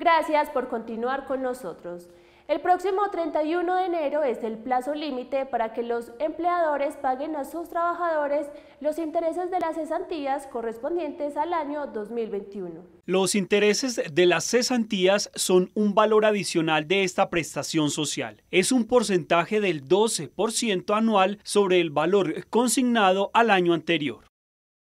Gracias por continuar con nosotros. El próximo 31 de enero es el plazo límite para que los empleadores paguen a sus trabajadores los intereses de las cesantías correspondientes al año 2021. Los intereses de las cesantías son un valor adicional de esta prestación social. Es un porcentaje del 12% anual sobre el valor consignado al año anterior.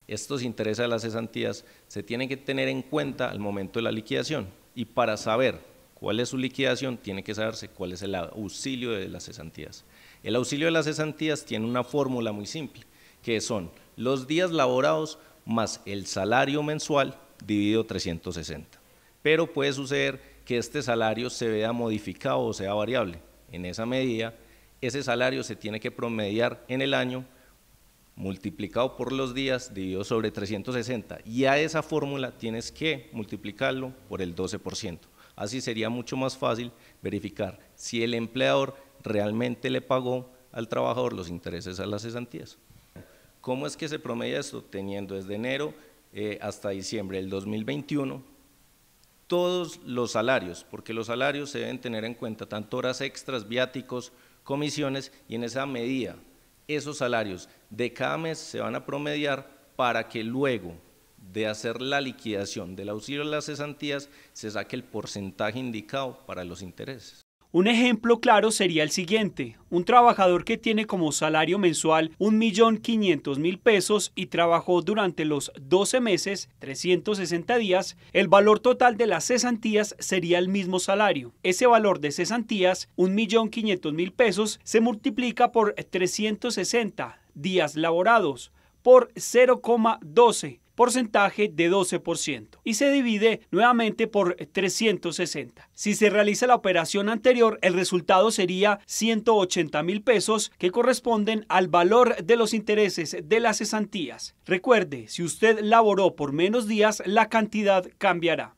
Estos intereses de las cesantías se tienen que tener en cuenta al momento de la liquidación y para saber cuál es su liquidación, tiene que saberse cuál es el auxilio de las cesantías. El auxilio de las cesantías tiene una fórmula muy simple, que son los días laborados más el salario mensual dividido 360. Pero puede suceder que este salario se vea modificado o sea variable. En esa medida, ese salario se tiene que promediar en el año multiplicado por los días dividido sobre 360 y a esa fórmula tienes que multiplicarlo por el 12%. Así sería mucho más fácil verificar si el empleador realmente le pagó al trabajador los intereses a las cesantías. ¿Cómo es que se promedia esto? Teniendo desde enero eh, hasta diciembre del 2021 todos los salarios, porque los salarios se deben tener en cuenta tanto horas extras, viáticos, comisiones y en esa medida esos salarios de cada mes se van a promediar para que luego de hacer la liquidación del auxilio de las cesantías se saque el porcentaje indicado para los intereses. Un ejemplo claro sería el siguiente, un trabajador que tiene como salario mensual 1.500.000 pesos y trabajó durante los 12 meses, 360 días, el valor total de las cesantías sería el mismo salario. Ese valor de cesantías, 1.500.000 pesos, se multiplica por 360 días laborados, por 0,12 porcentaje de 12% y se divide nuevamente por 360. Si se realiza la operación anterior, el resultado sería 180 mil pesos que corresponden al valor de los intereses de las cesantías. Recuerde, si usted laboró por menos días, la cantidad cambiará.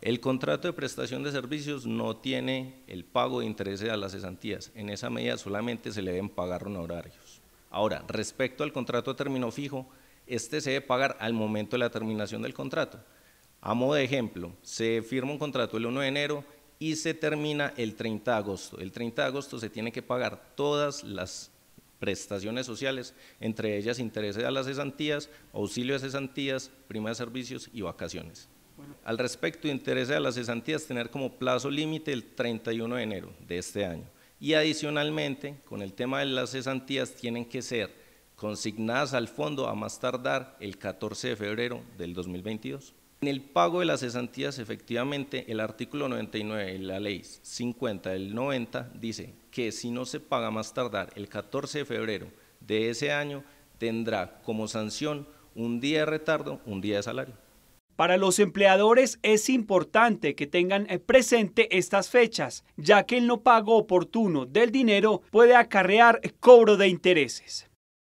El contrato de prestación de servicios no tiene el pago de intereses a las cesantías. En esa medida solamente se le deben pagar honorarios. Ahora, respecto al contrato a término fijo, este se debe pagar al momento de la terminación del contrato. A modo de ejemplo, se firma un contrato el 1 de enero y se termina el 30 de agosto. El 30 de agosto se tiene que pagar todas las prestaciones sociales, entre ellas intereses a las cesantías, auxilio de cesantías, prima de servicios y vacaciones. Al respecto, interés a las cesantías tener como plazo límite el 31 de enero de este año. Y adicionalmente, con el tema de las cesantías, tienen que ser consignadas al fondo a más tardar el 14 de febrero del 2022. En el pago de las cesantías, efectivamente, el artículo 99 de la ley 50 del 90 dice que si no se paga más tardar el 14 de febrero de ese año, tendrá como sanción un día de retardo, un día de salario. Para los empleadores es importante que tengan eh, presente estas fechas, ya que el no pago oportuno del dinero puede acarrear eh, cobro de intereses.